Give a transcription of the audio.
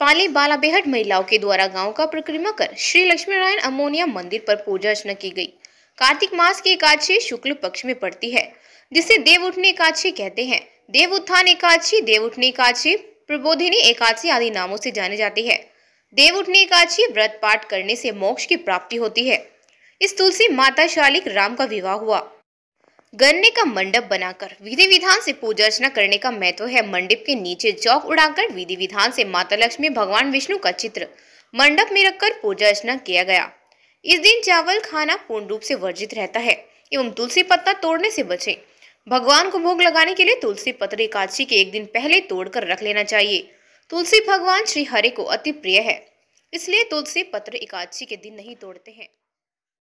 पाली बाला बेहट महिलाओं के द्वारा गांव का परिक्रमा कर श्री लक्ष्मी नारायण अमोनिया मंदिर पर पूजा अर्चना की गई कार्तिक मास की एकादशी शुक्ल पक्ष में पड़ती है जिसे देव उठने एकादशी कहते हैं देव उत्थान एकादशी देव उठने एकादशी प्रबोधिनी एकादशी आदि नामों से जानी जाती है देव उठने एकादशी व्रत पाठ करने से मोक्ष की प्राप्ति होती है इस तुलसी माता शालिक राम का विवाह हुआ गन्ने का मंडप बनाकर विधि विधान से पूजा अर्चना करने का महत्व है मंडप के नीचे चौक उड़ाकर विधि विधान से माता लक्ष्मी भगवान विष्णु का चित्र मंडप में रखकर पूजा अर्चना किया गया इस दिन चावल खाना पूर्ण रूप से वर्जित रहता है एवं तुलसी पत्ता तोड़ने से बचे भगवान को भोग लगाने के लिए तुलसी पत्र एकादशी के एक दिन पहले तोड़कर रख लेना चाहिए तुलसी भगवान श्री हरि को अति प्रिय है इसलिए तुलसी पत्र एकादशी के दिन नहीं तोड़ते हैं